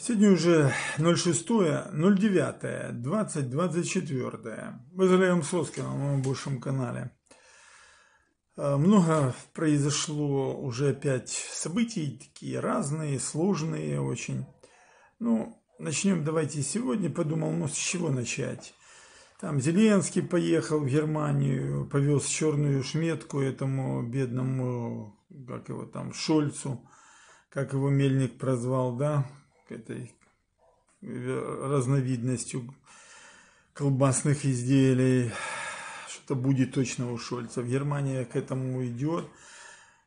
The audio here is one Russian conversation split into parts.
Сегодня уже 06, 09, 20, 24. Вы с Олегом Соскиным на моем бывшем канале. Э, много произошло уже опять событий, такие разные, сложные очень. Ну, начнем давайте сегодня. Подумал, ну с чего начать? Там Зеленский поехал в Германию, повез черную шметку этому бедному, как его там, Шольцу, как его Мельник прозвал, да, к этой э, разновидностью колбасных изделий. Что-то будет точно у Шольца. В Германия к этому идет.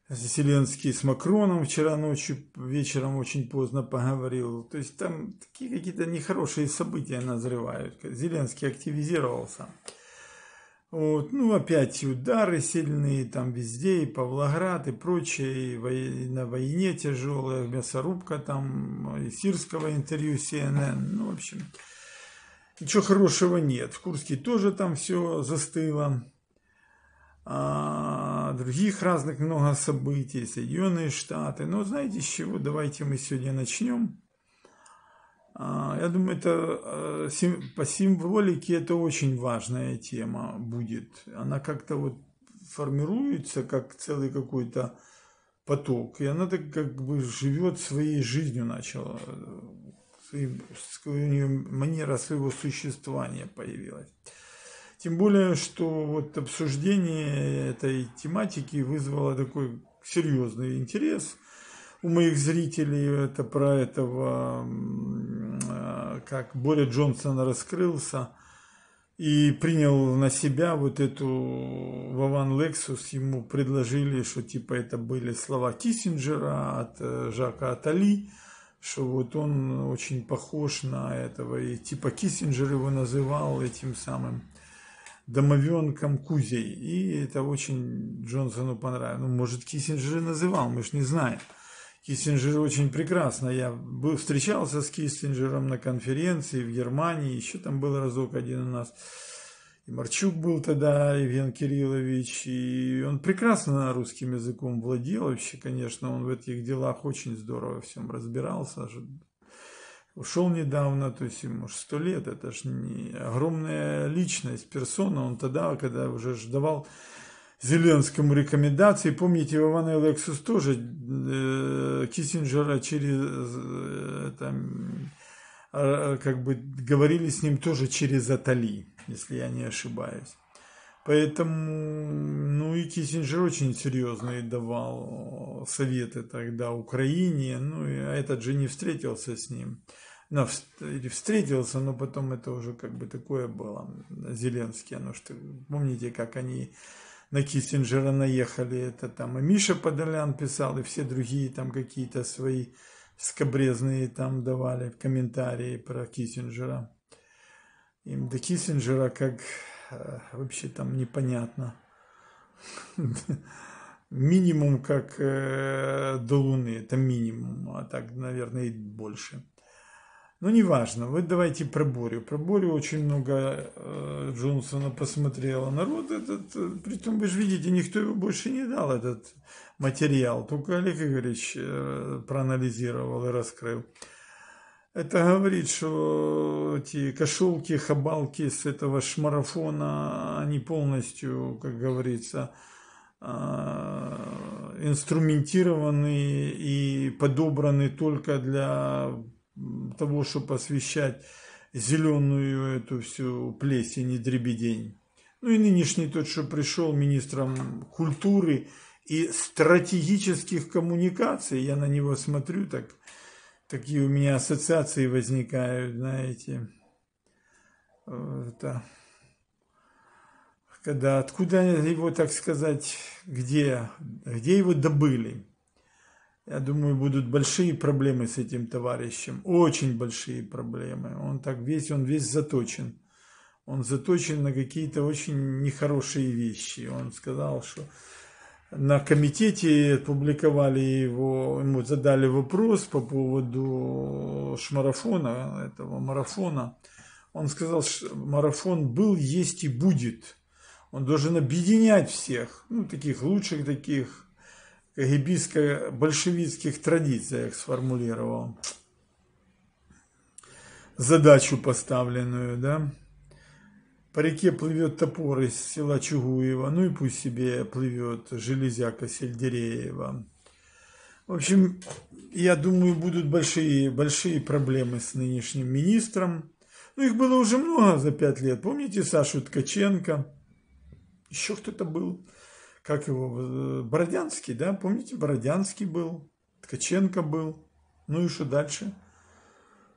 Зеленский с Макроном вчера ночью, вечером очень поздно поговорил. То есть там такие какие-то нехорошие события назревают. Зеленский активизировался. Вот, ну, опять удары сильные, там везде, и Павлоград, и прочее, и, на войне тяжелая, мясорубка там, и сирского интервью CNN, ну, в общем, ничего хорошего нет. В Курске тоже там все застыло. А, других разных много событий, Соединенные Штаты. Но ну, знаете, с чего давайте мы сегодня начнем? А, я думаю, это э, по символике это очень важная тема будет. Она как-то вот формируется как целый какой-то поток. И она так как бы живет своей жизнью начала. У нее манера своего существования появилась. Тем более, что вот обсуждение этой тематики вызвало такой серьезный интерес – у моих зрителей это про этого, а, как Боря Джонсон раскрылся и принял на себя вот эту Вован Лексус, ему предложили, что типа это были слова Киссинджера от э, Жака Атали, что вот он очень похож на этого, и типа Киссинджер его называл этим самым домовенком Кузей, и это очень Джонсону понравилось. Ну, может, Киссинджер и называл, мы же не знаем. Киссинджер очень прекрасно. Я был, встречался с Киссинджером на конференции в Германии, еще там был разок один у нас. И Марчук был тогда, Евген Кириллович, и он прекрасно русским языком владел вообще, конечно, он в этих делах очень здорово всем разбирался. Ушел недавно, то есть ему же сто лет, это же не огромная личность, персона, он тогда, когда уже давал Зеленскому рекомендации. Помните, Иван Лексус тоже э, Киссинджера через э, там, э, как бы говорили с ним тоже через Атали, если я не ошибаюсь. Поэтому, ну и Киссинджер очень серьезно давал советы тогда Украине, ну и а этот же не встретился с ним. ну встретился, но потом это уже как бы такое было, Зеленский, ну что, помните, как они на Киссинджера наехали, это там и Миша Подолян писал, и все другие там какие-то свои скобрезные там давали комментарии про Киссинджера. Им до Киссинджера как э, вообще там непонятно. Минимум как э, до Луны, это минимум, а так, наверное, и больше. Ну, неважно, вот давайте про Борю. Про Борю очень много э, Джонсона посмотрела. Народ этот, э, притом вы же видите, никто его больше не дал, этот материал. Только Олег Игоревич э, проанализировал и раскрыл. Это говорит, что эти кошелки, хабалки с этого шмарафона, они полностью, как говорится, э, инструментированы и подобраны только для того, чтобы посвящать зеленую эту всю плесень и дребедень. Ну и нынешний тот, что пришел министром культуры и стратегических коммуникаций, я на него смотрю, так такие у меня ассоциации возникают, знаете. Это, когда, откуда его, так сказать, где, где его добыли я думаю, будут большие проблемы с этим товарищем. Очень большие проблемы. Он так весь, он весь заточен. Он заточен на какие-то очень нехорошие вещи. Он сказал, что на комитете опубликовали его, ему задали вопрос по поводу шмарафона, этого марафона. Он сказал, что марафон был, есть и будет. Он должен объединять всех, ну, таких лучших, таких кагибистско-большевистских традициях сформулировал задачу поставленную, да. По реке плывет топор из села Чугуева, ну и пусть себе плывет железяка Сельдереева. В общем, я думаю, будут большие, большие проблемы с нынешним министром. Ну, их было уже много за пять лет. Помните Сашу Ткаченко? Еще кто-то был как его, э, Бородянский, да, помните, Бородянский был, Ткаченко был, ну и что дальше?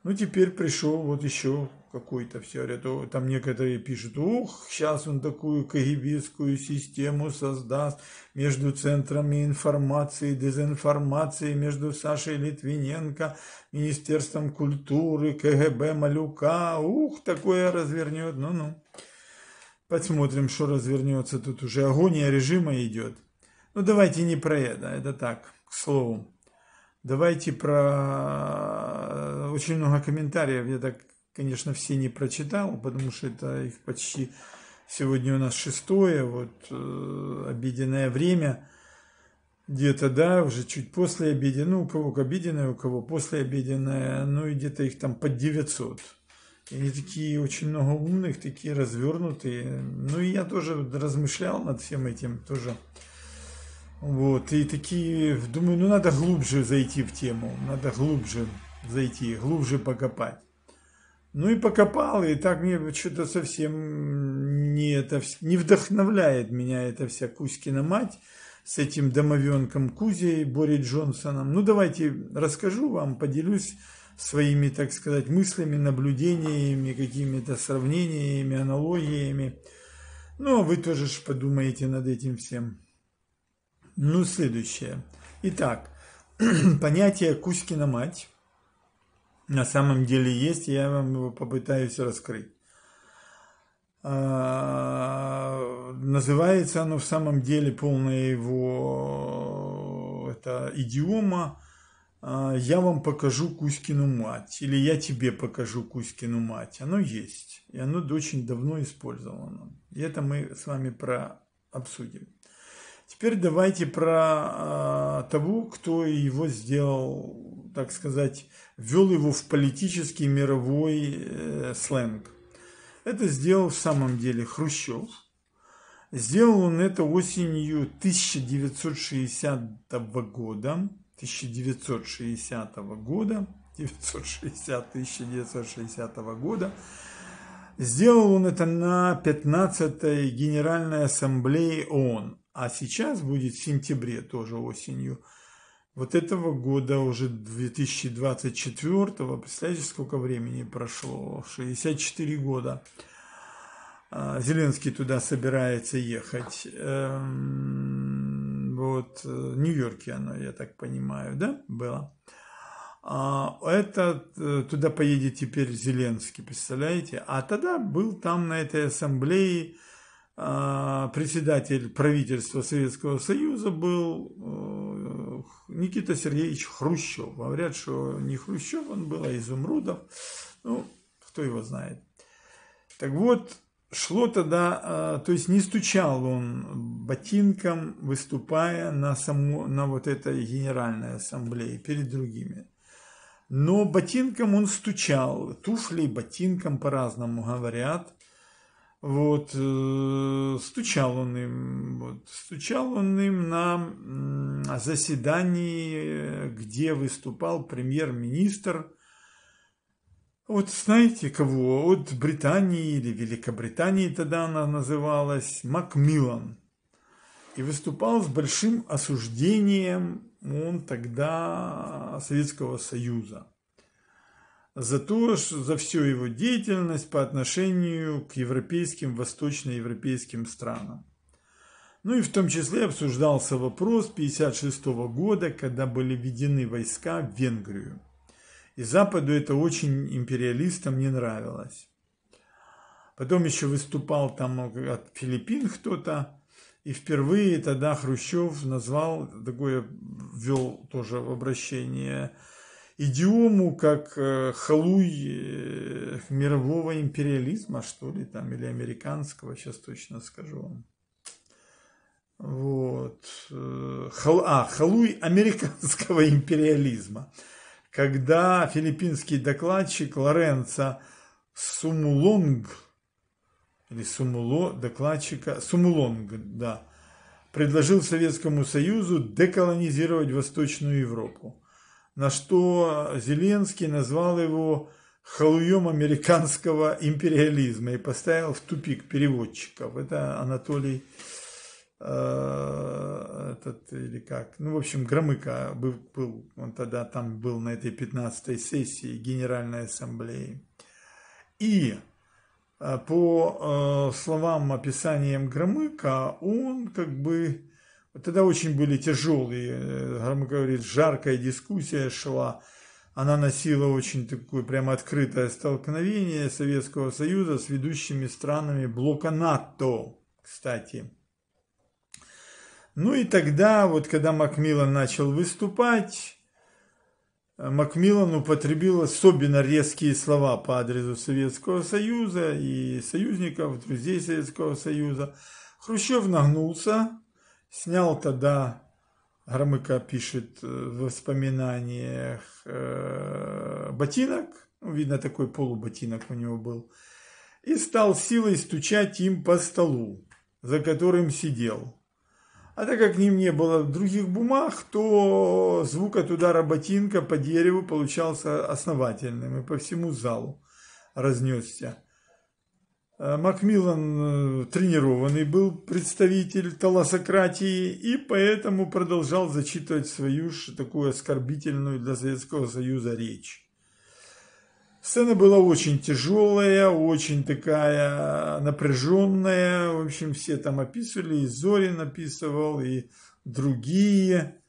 Ну, теперь пришел вот еще какой-то все, говорят, там некоторые пишут, ух, сейчас он такую кагибистскую систему создаст между центрами информации дезинформации, между Сашей Литвиненко, Министерством культуры, КГБ Малюка, ух, такое развернет, ну-ну. Посмотрим, что развернется тут уже. Агония режима идет. Ну давайте не про это, это так, к слову. Давайте про... Э, очень много комментариев, я так, конечно, все не прочитал, потому что это их почти... Сегодня у нас шестое, вот э, обеденное время. Где-то, да, уже чуть после обеденное, ну, у кого к обеденное, у кого после обеденное, ну и где-то их там под 900. Они такие очень много умных, такие развернутые. Ну и я тоже размышлял над всем этим тоже. Вот, и такие, думаю, ну надо глубже зайти в тему, надо глубже зайти, глубже покопать. Ну и покопал, и так мне что-то совсем не, это, не вдохновляет меня эта вся Кузькина мать с этим домовенком Кузей, Бори Джонсоном. Ну давайте расскажу вам, поделюсь своими, так сказать, мыслями, наблюдениями, какими-то сравнениями, аналогиями. Ну, а вы тоже ж подумаете над этим всем. Ну, следующее. Итак, понятие «Кузькина мать» на самом деле есть, я вам его попытаюсь раскрыть. А, называется оно в самом деле полное его э, это идиома а, я вам покажу Кузькину мать, или я тебе покажу Кузькину мать. Оно есть, и оно очень давно использовано. И это мы с вами про обсудим. Теперь давайте про э, того, кто его сделал, так сказать, ввел его в политический мировой э, сленг. Это сделал в самом деле Хрущев. Сделал он это осенью 1960 года 1960 года, 960-1960 года. Сделал он это на 15-й Генеральной Ассамблее ООН. А сейчас будет в сентябре, тоже осенью, вот этого года, уже 2024, представляете, сколько времени прошло, 64 года. А, Зеленский туда собирается ехать. Эм, вот э, Нью-Йорке оно, я так понимаю, да, было. А это э, туда поедет теперь Зеленский, представляете? А тогда был там на этой ассамблее а, председатель правительства Советского Союза был э, Никита Сергеевич Хрущев. Говорят, что не Хрущев он был, а Изумрудов. Ну, кто его знает. Так вот, шло тогда, а, то есть не стучал он ботинком, выступая на, саму, на вот этой генеральной ассамблее перед другими. Но ботинком он стучал, туфлей ботинком по-разному говорят. Вот, э, стучал он им, вот, стучал он им на заседании, где выступал премьер-министр вот знаете кого? От Британии или Великобритании тогда она называлась Макмиллан. И выступал с большим осуждением он тогда Советского Союза за то, за всю его деятельность по отношению к европейским, восточноевропейским странам. Ну и в том числе обсуждался вопрос 1956 года, когда были введены войска в Венгрию. И Западу это очень империалистам не нравилось. Потом еще выступал там ну, от Филиппин кто-то. И впервые тогда Хрущев назвал, такое ввел тоже в обращение, идиому как э, халуй э, мирового империализма, что ли, там, или американского, сейчас точно скажу вам. Вот. Э, хал, а, халуй американского империализма когда филиппинский докладчик Лоренца Сумулонг, или Сумуло, докладчика, Сумулонг, да, предложил Советскому Союзу деколонизировать Восточную Европу, на что Зеленский назвал его халуем американского империализма и поставил в тупик переводчиков. Это Анатолий Э, этот, или как, ну, в общем, Громыко был, был, он тогда там был на этой 15-й сессии Генеральной Ассамблеи. И э, по э, словам, описаниям Громыка, он как бы, тогда очень были тяжелые, Громыко говорит, жаркая дискуссия шла, она носила очень такое прямо открытое столкновение Советского Союза с ведущими странами блока НАТО, кстати. Ну и тогда, вот когда Макмиллан начал выступать, Макмиллан употребил особенно резкие слова по адресу Советского Союза и союзников, друзей Советского Союза. Хрущев нагнулся, снял тогда, Громыко пишет э, в воспоминаниях, э, ботинок, ну, видно такой полуботинок у него был, и стал силой стучать им по столу, за которым сидел. А так как ним не было других бумаг, то звук от удара ботинка по дереву получался основательным и по всему залу разнесся. Э, Макмиллан э, тренированный был представитель Талосократии и поэтому продолжал зачитывать свою такую оскорбительную для Советского Союза речь. Сцена была очень тяжелая, очень такая напряженная. В общем, все там описывали, и Зори написывал, и другие.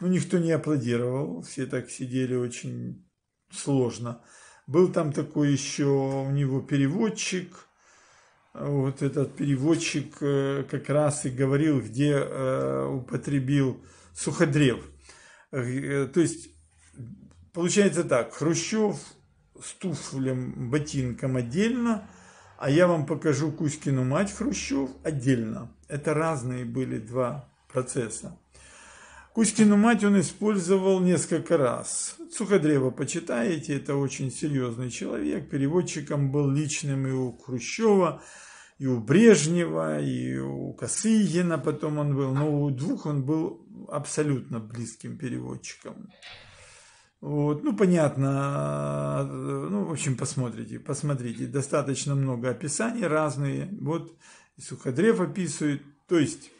Ну, никто не аплодировал, все так сидели очень сложно. Был там такой еще у него переводчик. Вот этот переводчик э, как раз и говорил, где э, употребил Суходрев. Э, то есть, получается так, Хрущев с туфлем, ботинком отдельно, а я вам покажу Кузькину мать Хрущев отдельно. Это разные были два процесса. Кузькину мать он использовал несколько раз. Суходрева почитаете, это очень серьезный человек. Переводчиком был личным и у Хрущева, и у Брежнева, и у Косыгина потом он был. Но у двух он был абсолютно близким переводчиком. Вот, ну, понятно, э, ну, в общем, посмотрите, посмотрите, достаточно много описаний разные, вот, Суходрев описывает, то есть,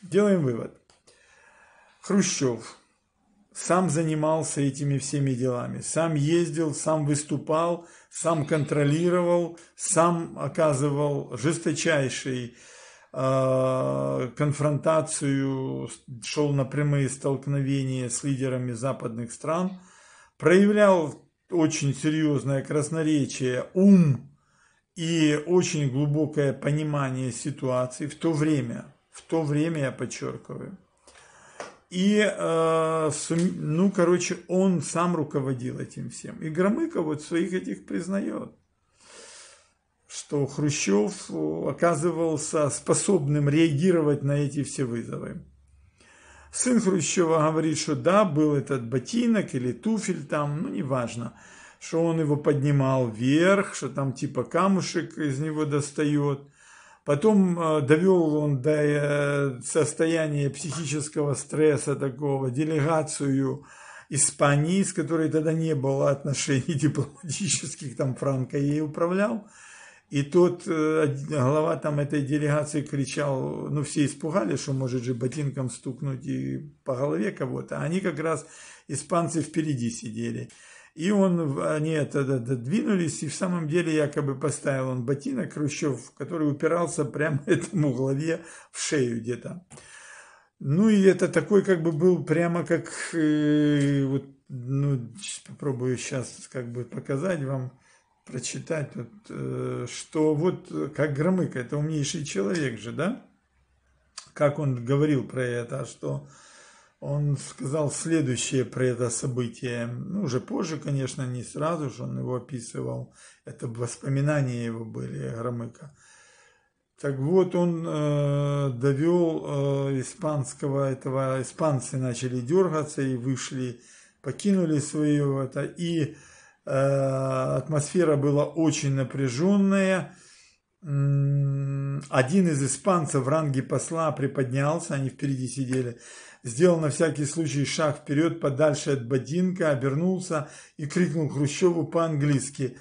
делаем вывод. Хрущев сам занимался этими всеми делами, сам ездил, сам выступал, сам контролировал, сам оказывал жесточайший э, конфронтацию, шел на прямые столкновения с лидерами западных стран – проявлял очень серьезное красноречие, ум и очень глубокое понимание ситуации в то время, в то время я подчеркиваю. И, э, ну, короче, он сам руководил этим всем. И Громыко вот своих этих признает, что Хрущев оказывался способным реагировать на эти все вызовы. Сын Хрущева говорит, что да, был этот ботинок или туфель там, ну неважно, что он его поднимал вверх, что там типа камушек из него достает. Потом э, довел он до э, состояния психического стресса такого, делегацию Испании, с которой тогда не было отношений дипломатических, там Франко ей управлял. И тот э, глава там этой делегации кричал, ну все испугались, что может же ботинком стукнуть и по голове кого-то. А они как раз, испанцы впереди сидели. И он, они это додвинулись, и в самом деле якобы поставил он ботинок Хрущев, который упирался прямо этому главе в шею где-то. Ну и это такой как бы был прямо как, э, вот, ну, попробую сейчас как бы показать вам прочитать, вот, э, что вот как Громыко, это умнейший человек же, да? Как он говорил про это, а что он сказал следующее про это событие, ну, уже позже, конечно, не сразу же он его описывал, это воспоминания его были, Громыко Так вот, он э, довел э, испанского этого, испанцы начали дергаться и вышли, покинули свое это, и Э, атмосфера была очень напряженная. Один из испанцев в ранге посла приподнялся, они впереди сидели, сделал на всякий случай шаг вперед, подальше от ботинка, обернулся и крикнул Хрущеву по-английски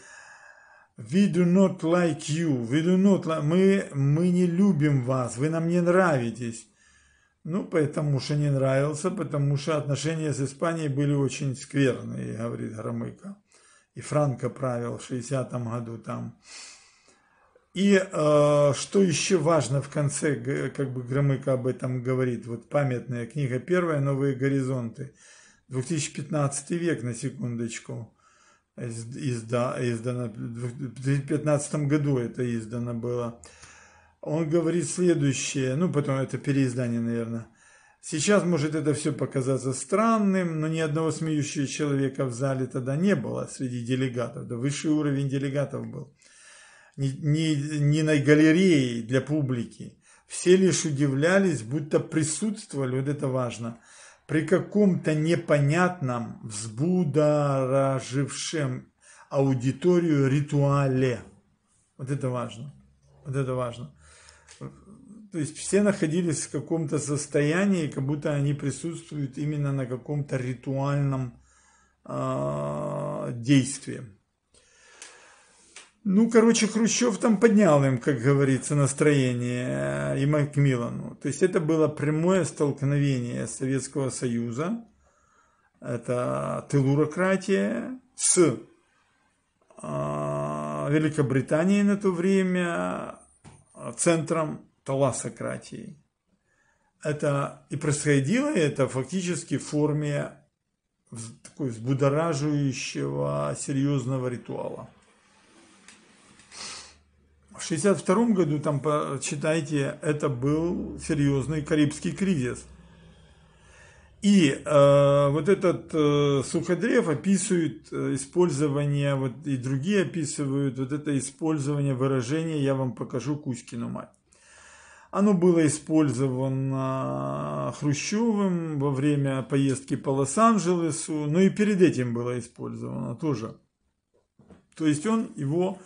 «We do not like you, we do not like... мы, мы не любим вас, вы нам не нравитесь». Ну, потому что не нравился, потому что отношения с Испанией были очень скверные, говорит Громыко и Франко правил в 60-м году там. И э, что еще важно в конце, как бы Громыко об этом говорит, вот памятная книга первая «Новые горизонты», 2015 век, на секундочку, изда, издано, в 2015 году это издано было. Он говорит следующее, ну потом это переиздание, наверное. Сейчас может это все показаться странным, но ни одного смеющего человека в зале тогда не было среди делегатов. Да высший уровень делегатов был. Не, не, не на галерее для публики. Все лишь удивлялись, будто присутствовали, вот это важно, при каком-то непонятном, взбудоражившем аудиторию ритуале. Вот это важно. Вот это важно. То есть все находились в каком-то состоянии, как будто они присутствуют именно на каком-то ритуальном э, действии. Ну, короче, Хрущев там поднял им, как говорится, настроение э, и Макмиллану. То есть это было прямое столкновение Советского Союза, это телурократия с э, Великобританией на то время, э, центром Таласократии. Это и происходило это фактически в форме такой взбудораживающего серьезного ритуала. В 1962 году, там, читайте, это был серьезный Карибский кризис. И э, вот этот э, Суходрев описывает э, использование, вот и другие описывают вот это использование выражения «я вам покажу Кузькину мать». Оно было использовано Хрущевым во время поездки по Лос-Анджелесу, но и перед этим было использовано тоже. То есть он его...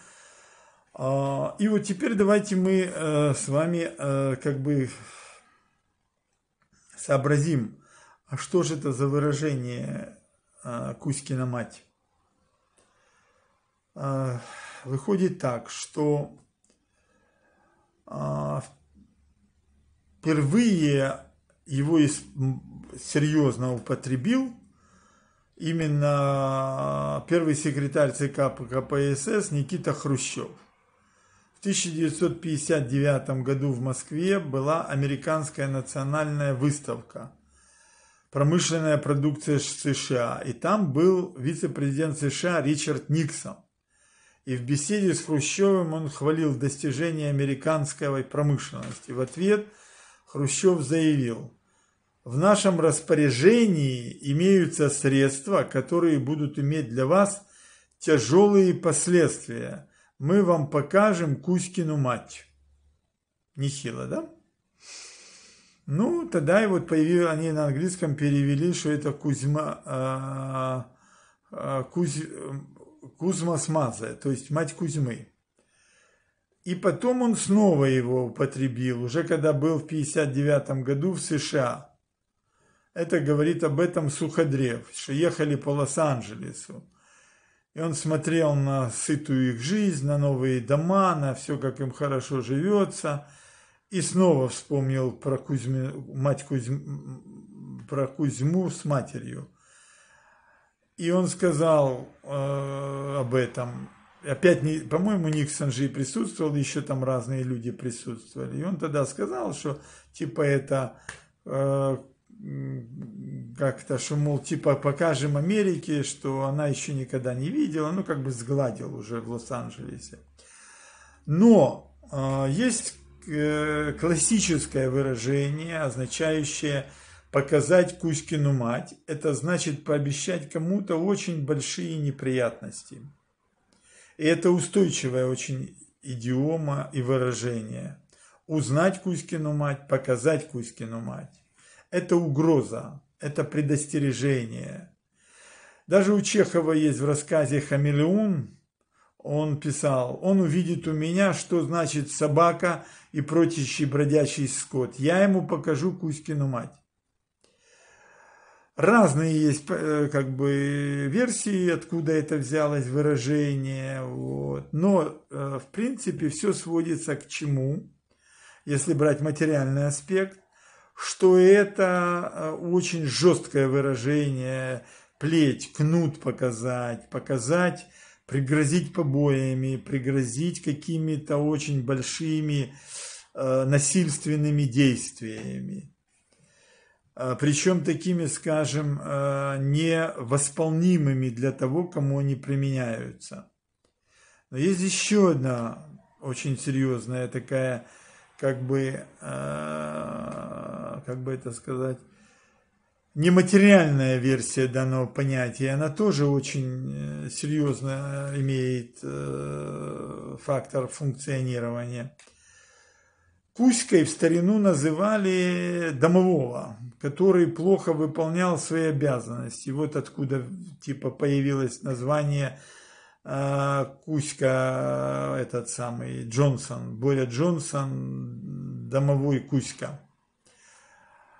А, и вот теперь давайте мы э, с вами э, как бы сообразим, а что же это за выражение э, Кузькина мать? Выходит так, что а, в впервые его серьезно употребил именно первый секретарь ЦК КПСС Никита Хрущев. В 1959 году в Москве была американская национальная выставка «Промышленная продукция США», и там был вице-президент США Ричард Никсон. И в беседе с Хрущевым он хвалил достижения американской промышленности. В ответ – Хрущев заявил, в нашем распоряжении имеются средства, которые будут иметь для вас тяжелые последствия. Мы вам покажем Кузькину мать. Нехило, да? Ну, тогда и вот появились, они на английском перевели, что это Кузьма, а, а, Кузь, Кузьма Смаза, то есть мать Кузьмы. И потом он снова его употребил, уже когда был в 59 году в США. Это говорит об этом Суходрев, что ехали по Лос-Анджелесу. И он смотрел на сытую их жизнь, на новые дома, на все, как им хорошо живется. И снова вспомнил про, Кузьми, мать Кузьм, про Кузьму с матерью. И он сказал э, об этом опять, не, по-моему, Никсон же и присутствовал, еще там разные люди присутствовали. И он тогда сказал, что типа это, э, как-то, что мол, типа покажем Америке, что она еще никогда не видела, ну как бы сгладил уже в Лос-Анджелесе. Но э, есть э, классическое выражение, означающее показать Кузькину мать, это значит пообещать кому-то очень большие неприятности. И это устойчивая очень идиома и выражение. Узнать Кузькину мать, показать Кузькину мать. Это угроза, это предостережение. Даже у Чехова есть в рассказе «Хамелеон», он писал, «Он увидит у меня, что значит собака и прочащий бродящий скот. Я ему покажу Кузькину мать». Разные есть э, как бы версии, откуда это взялось выражение. Вот. Но э, в принципе все сводится к чему, если брать материальный аспект, что это э, очень жесткое выражение плеть, кнут показать, показать, пригрозить побоями, пригрозить какими-то очень большими насильственными действиями. А, причем такими, скажем, а, невосполнимыми для того, кому они применяются. Но есть еще одна очень серьезная такая, как бы, а, как бы это сказать, нематериальная версия данного понятия, она тоже очень э, серьезно имеет э, фактор функционирования. Кузькой в старину называли домового, который плохо выполнял свои обязанности. Вот откуда типа появилось название э, Кузька, э, этот самый Джонсон, Боря Джонсон, домовой Кузька.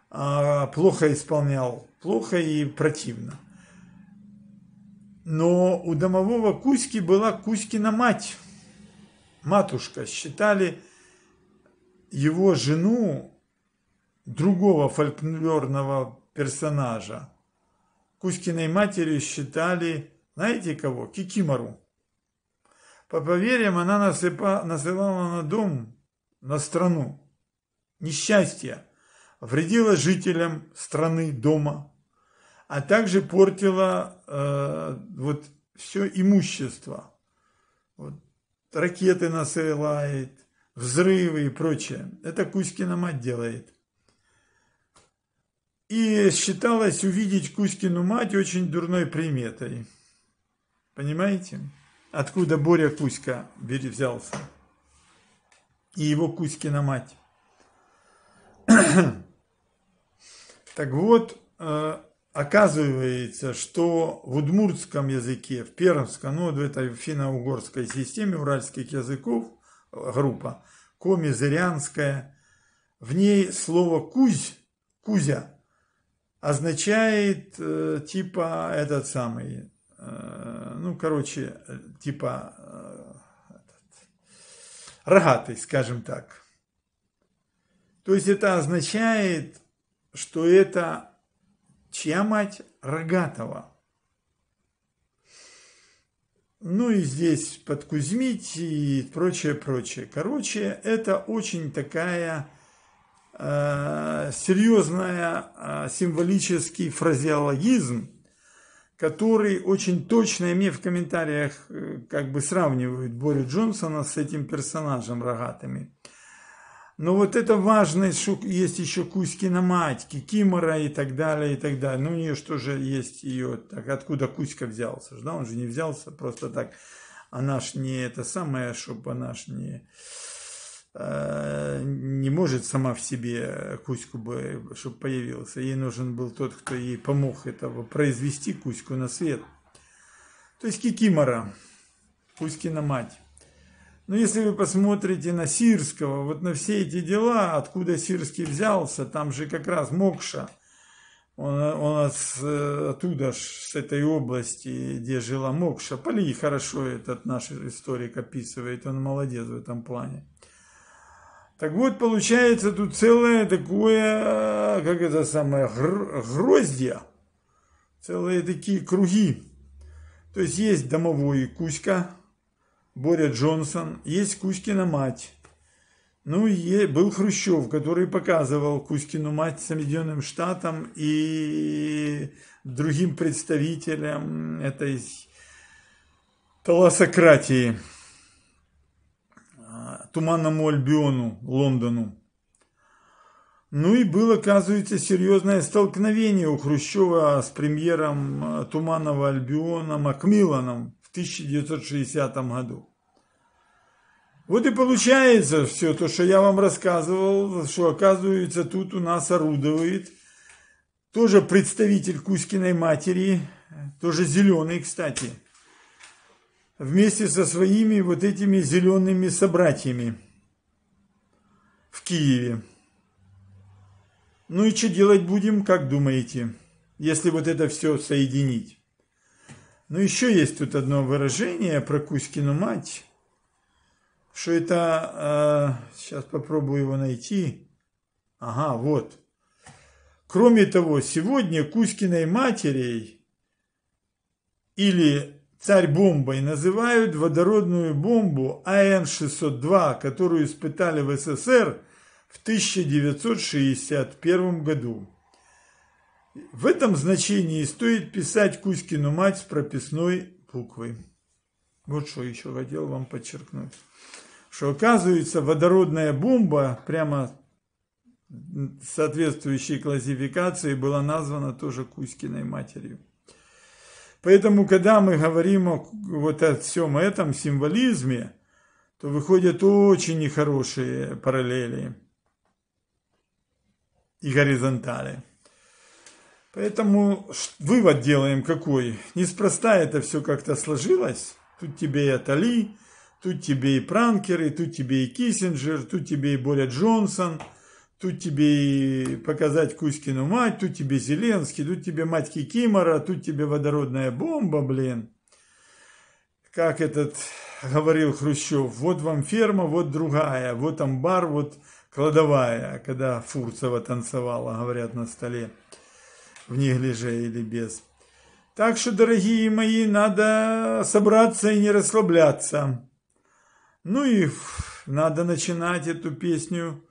Э, плохо исполнял, плохо и противно. Но у домового Кузьки была Кузькина мать, матушка. Считали его жену другого фольклорного персонажа. Кузькиной матери считали, знаете кого, Кикимору. По поверьям, она насыпа, насылала на дом, на страну. Несчастье вредила жителям страны, дома, а также портила э, вот все имущество. Вот, ракеты насылает, взрывы и прочее. Это Кузькина мать делает. И считалось увидеть Кузькину мать очень дурной приметой. Понимаете? Откуда Боря Кузька взялся? И его Кузькина мать. Так вот, э, оказывается, что в удмуртском языке, в пермском, ну, в этой финно-угорской системе уральских языков, э, группа, комизырянская, в ней слово «кузь», «кузя» означает э, типа этот самый, э, ну, короче, типа э, этот, рогатый, скажем так. То есть это означает, что это чья мать рогатого. Ну и здесь под Кузьмить и прочее, прочее. Короче, это очень такая э, серьезный а, символический фразеологизм, который очень точно, и мне в комментариях э, как бы сравнивают Бори Джонсона с этим персонажем рогатыми. Но вот это важно, что есть еще Кузькина мать, Кикимора и так далее, и так далее. Ну, у нее что же есть ее, так откуда Кузька взялся, да, он же не взялся просто так. Она ж не это самое, чтобы она ж не Э, не может сама в себе кузьку бы, чтобы появился. Ей нужен был тот, кто ей помог этого произвести кузьку на свет. То есть Кикимора, Кузькина мать. Но если вы посмотрите на Сирского, вот на все эти дела, откуда Сирский взялся, там же как раз Мокша, он, он от, оттуда, с этой области, где жила Мокша, Поли хорошо этот наш историк описывает, он молодец в этом плане. Так вот, получается тут целое такое, как это самое, гроздья, целые такие круги. То есть есть домовой Кузька, Боря Джонсон, есть Кузькина мать. Ну, и был Хрущев, который показывал Кузькину мать Соединенным Штатам и другим представителям этой таласократии. Туманному Альбиону, Лондону. Ну и было, оказывается, серьезное столкновение у Хрущева с премьером э, Туманного Альбиона Макмилланом в 1960 году. Вот и получается все то, что я вам рассказывал, что оказывается тут у нас орудует тоже представитель Кузькиной матери, тоже зеленый, кстати, вместе со своими вот этими зелеными собратьями в Киеве. Ну и что делать будем, как думаете, если вот это все соединить? Ну еще есть тут одно выражение про Кузькину мать, что это, э, сейчас попробую его найти, ага, вот. Кроме того, сегодня Кузькиной матерей или Царь-бомбой называют водородную бомбу АН-602, которую испытали в СССР в 1961 году. В этом значении стоит писать Кузькину мать с прописной буквы. Вот что еще хотел вам подчеркнуть. Что оказывается водородная бомба, прямо соответствующей классификации, была названа тоже Кузькиной матерью. Поэтому, когда мы говорим о, вот о всем этом символизме, то выходят очень нехорошие параллели и горизонтали. Поэтому вывод делаем какой? Неспроста это все как-то сложилось. Тут тебе и Атали, тут тебе и Пранкеры, тут тебе и Киссинджер, тут тебе и Боря Джонсон – Тут тебе и показать Кузькину мать, тут тебе Зеленский, тут тебе мать Кикимора, тут тебе водородная бомба, блин. Как этот говорил Хрущев, вот вам ферма, вот другая, вот там бар, вот кладовая, когда Фурцева танцевала, говорят, на столе в неглиже или без. Так что, дорогие мои, надо собраться и не расслабляться. Ну и надо начинать эту песню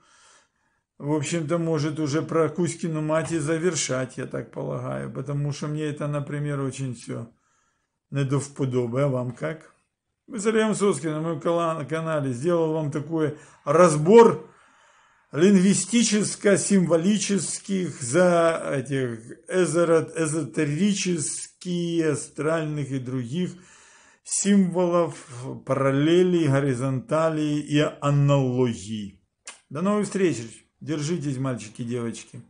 в общем-то, может уже про Кузькину мать и завершать, я так полагаю, потому что мне это, например, очень все не а вам как? Мы с Олегом Соскиным на моем канале сделал вам такой разбор лингвистическо-символических за этих эзотерических, астральных и других символов, параллелей, горизонталей и аналогий. До новых встреч! Держитесь, мальчики, девочки.